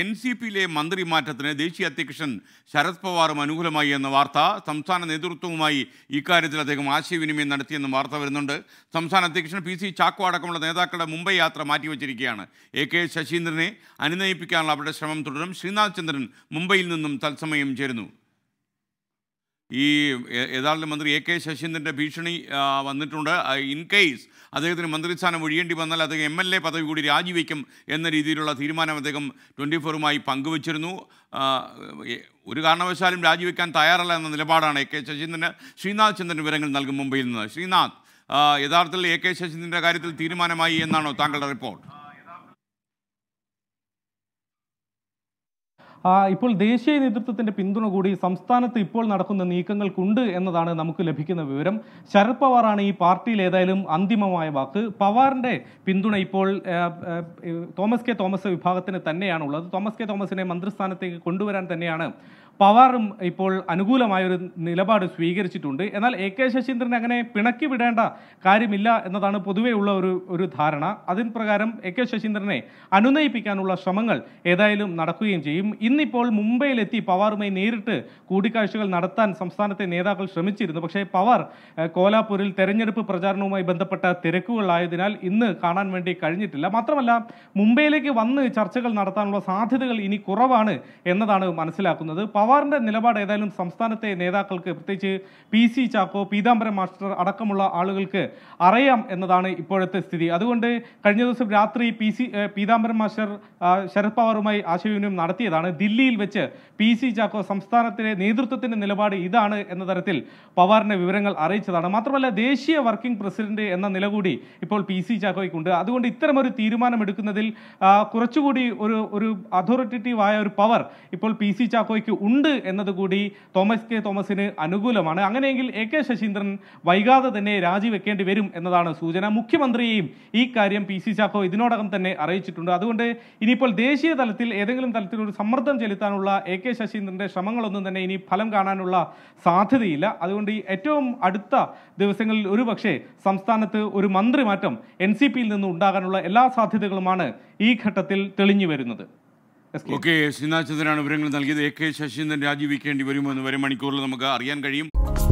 N C പിയിലെ മന്ത്രി മാറ്റത്തിന് ദേശീയ അധ്യക്ഷൻ ശരത് പവാറും അനുകൂലമായി എന്ന വാർത്ത സംസ്ഥാന നേതൃത്വവുമായി ഇക്കാര്യത്തിൽ അദ്ദേഹം ആശയവിനിമയം നടത്തിയെന്ന വാർത്ത വരുന്നുണ്ട് സംസ്ഥാന അധ്യക്ഷൻ പി സി ചാക്കോ അടക്കമുള്ള നേതാക്കളുടെ മുംബൈ യാത്ര മാറ്റിവെച്ചിരിക്കുകയാണ് എ കെ ശശീന്ദ്രനെ അനുനയിപ്പിക്കാനുള്ള അവരുടെ ശ്രമം തുടരും ശ്രീനാഥ് ചന്ദ്രൻ മുംബൈയിൽ നിന്നും തത്സമയം ചേരുന്നു ഈ ഏതാണ്ട് മന്ത്രി എ കെ ശശീന്ദ്രൻ്റെ ഭീഷണി വന്നിട്ടുണ്ട് ഇൻ കേസ് അദ്ദേഹത്തിന് മന്ത്രിസ്ഥാനം ഒഴിയേണ്ടി വന്നാൽ അദ്ദേഹം എം എൽ എ പദവി കൂടി രാജിവെക്കും എന്ന രീതിയിലുള്ള തീരുമാനം അദ്ദേഹം ട്വൻറ്റി ഫോറുമായി പങ്കുവച്ചിരുന്നു ഒരു കാരണവശാലും രാജിവെക്കാൻ തയ്യാറല്ല എന്ന നിലപാടാണ് എ കെ ശശീന്ദ്രന് ശ്രീനാഥ് ചന്ദ്രൻ വിവരങ്ങൾ നൽകും മുംബൈയിൽ നിന്ന് ശ്രീനാഥ് യഥാർത്ഥത്തിൽ എ കെ ശശീന്ദ്രൻ്റെ കാര്യത്തിൽ തീരുമാനമായി എന്നാണോ താങ്കളുടെ റിപ്പോർട്ട് ഇപ്പോൾ ദേശീയ നേതൃത്വത്തിന്റെ പിന്തുണ കൂടി സംസ്ഥാനത്ത് ഇപ്പോൾ നടക്കുന്ന നീക്കങ്ങൾക്കുണ്ട് എന്നതാണ് നമുക്ക് ലഭിക്കുന്ന വിവരം ശരത് പവാറാണ് ഈ പാർട്ടിയിൽ ഏതായാലും അന്തിമമായ വാക്ക് പവാറിന്റെ പിന്തുണ ഇപ്പോൾ തോമസ് കെ തോമസ് വിഭാഗത്തിന് തന്നെയാണുള്ളത് തോമസ് കെ തോമസിനെ മന്ത്രിസ്ഥാനത്തേക്ക് കൊണ്ടുവരാൻ തന്നെയാണ് പവാറും ഇപ്പോൾ അനുകൂലമായൊരു നിലപാട് സ്വീകരിച്ചിട്ടുണ്ട് എന്നാൽ എ കെ ശശീന്ദ്രൻ അങ്ങനെ പിണക്കി വിടേണ്ട കാര്യമില്ല എന്നതാണ് പൊതുവേ ഉള്ള ഒരു ഒരു ധാരണ അതിന് പ്രകാരം എ കെ ശശീന്ദ്രനെ അനുനയിപ്പിക്കാനുള്ള ശ്രമങ്ങൾ ഏതായാലും നടക്കുകയും ചെയ്യും ഇന്നിപ്പോൾ മുംബൈയിലെത്തി പവാറുമായി നേരിട്ട് കൂടിക്കാഴ്ചകൾ നടത്താൻ സംസ്ഥാനത്തെ നേതാക്കൾ ശ്രമിച്ചിരുന്നു പക്ഷേ പവാർ കോലാപൂരിൽ തെരഞ്ഞെടുപ്പ് പ്രചാരണവുമായി ബന്ധപ്പെട്ട തിരക്കുകളായതിനാൽ ഇന്ന് കാണാൻ വേണ്ടി കഴിഞ്ഞിട്ടില്ല മാത്രമല്ല മുംബൈയിലേക്ക് വന്ന് ചർച്ചകൾ നടത്താനുള്ള സാധ്യതകൾ ഇനി കുറവാണ് എന്നതാണ് മനസ്സിലാക്കുന്നത് പവാർ പവാറിന്റെ നിലപാട് ഏതായാലും സംസ്ഥാനത്തെ നേതാക്കൾക്ക് പ്രത്യേകിച്ച് പി സി ചാക്കോ പീതാംബരം മാസ്റ്റർ അടക്കമുള്ള ആളുകൾക്ക് അറിയാം എന്നതാണ് ഇപ്പോഴത്തെ സ്ഥിതി അതുകൊണ്ട് കഴിഞ്ഞ ദിവസം രാത്രി പി സി പീതാംബരം മാസ്റ്റർ ശരത് പവാറുമായി ആശയവിനിമയം നടത്തിയതാണ് ദില്ലിയിൽ വെച്ച് പി സി ചാക്കോ സംസ്ഥാനത്തിലെ നേതൃത്വത്തിന്റെ നിലപാട് ഇതാണ് എന്ന തരത്തിൽ പവാറിന്റെ വിവരങ്ങൾ അറിയിച്ചതാണ് മാത്രമല്ല ദേശീയ വർക്കിംഗ് പ്രസിഡന്റ് എന്ന നില കൂടി ഇപ്പോൾ പി സി ചാക്കോയ്ക്കുണ്ട് അതുകൊണ്ട് ഇത്തരമൊരു തീരുമാനമെടുക്കുന്നതിൽ കുറച്ചുകൂടി ഒരു ഒരു അതോറിറ്റേറ്റീവായ ഒരു പവർ ഇപ്പോൾ പി സി ചാക്കോയ്ക്ക് ഉണ്ട് ഉണ്ട് എന്നതുകൂടി തോമസ് കെ തോമസിന് അനുകൂലമാണ് അങ്ങനെയെങ്കിൽ എ കെ ശശീന്ദ്രൻ വൈകാതെ തന്നെ രാജിവെക്കേണ്ടി വരും എന്നതാണ് സൂചന മുഖ്യമന്ത്രിയെയും ഈ കാര്യം പി സി ചാക്കോ ഇതിനോടകം തന്നെ അറിയിച്ചിട്ടുണ്ട് അതുകൊണ്ട് ഇനിയിപ്പോൾ ദേശീയ തലത്തിൽ ഏതെങ്കിലും തലത്തിലൊരു സമ്മർദ്ദം ചെലുത്താനുള്ള എ കെ ശശീന്ദ്രന്റെ ശ്രമങ്ങളൊന്നും തന്നെ ഇനി ഫലം കാണാനുള്ള സാധ്യതയില്ല അതുകൊണ്ട് ഈ ഏറ്റവും അടുത്ത ദിവസങ്ങളിൽ ഒരു പക്ഷേ സംസ്ഥാനത്ത് ഒരു മന്ത്രിമാറ്റം എൻ സി പിയിൽ നിന്ന് ഉണ്ടാകാനുള്ള എല്ലാ സാധ്യതകളുമാണ് ഈ ഘട്ടത്തിൽ തെളിഞ്ഞു വരുന്നത് ഓക്കെ ശ്രീനാഥ് ചന്ദ്രനാണ് വിവരങ്ങൾ നൽകിയത് എ കെ ശശീന്ദ്രൻ രാജിവെക്കേണ്ടി വരുമോ എന്ന് വരും മണിക്കൂറിൽ നമുക്ക് അറിയാൻ കഴിയും